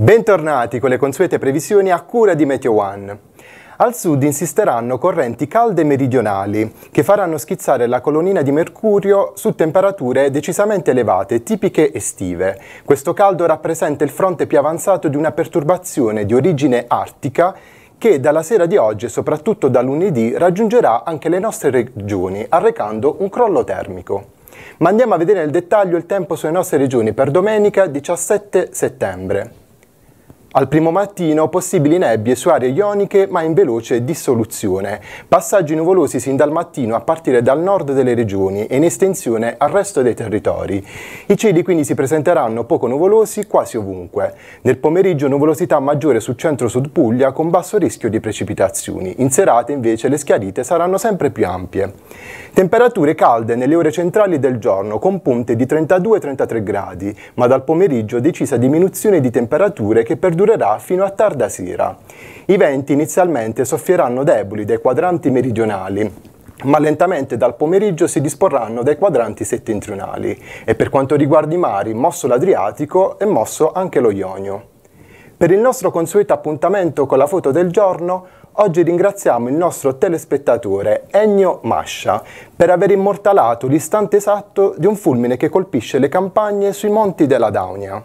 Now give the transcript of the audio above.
Bentornati con le consuete previsioni a cura di Meteo One. Al sud insisteranno correnti calde meridionali che faranno schizzare la colonnina di mercurio su temperature decisamente elevate, tipiche estive. Questo caldo rappresenta il fronte più avanzato di una perturbazione di origine artica che dalla sera di oggi e soprattutto da lunedì raggiungerà anche le nostre regioni, arrecando un crollo termico. Ma andiamo a vedere nel dettaglio il tempo sulle nostre regioni per domenica 17 settembre. Al primo mattino possibili nebbie su aree ioniche ma in veloce dissoluzione. Passaggi nuvolosi sin dal mattino a partire dal nord delle regioni e in estensione al resto dei territori. I cieli quindi si presenteranno poco nuvolosi quasi ovunque. Nel pomeriggio nuvolosità maggiore sul centro-sud Puglia con basso rischio di precipitazioni. In serata invece le schiarite saranno sempre più ampie. Temperature calde nelle ore centrali del giorno con punte di 32-33 gradi, ma dal pomeriggio decisa diminuzione di temperature che per durerà fino a tarda sera. I venti inizialmente soffieranno deboli dai quadranti meridionali, ma lentamente dal pomeriggio si disporranno dai quadranti settentrionali e per quanto riguarda i mari, mosso l'Adriatico e mosso anche lo Ionio. Per il nostro consueto appuntamento con la foto del giorno, oggi ringraziamo il nostro telespettatore Ennio Mascia per aver immortalato l'istante esatto di un fulmine che colpisce le campagne sui monti della Daunia.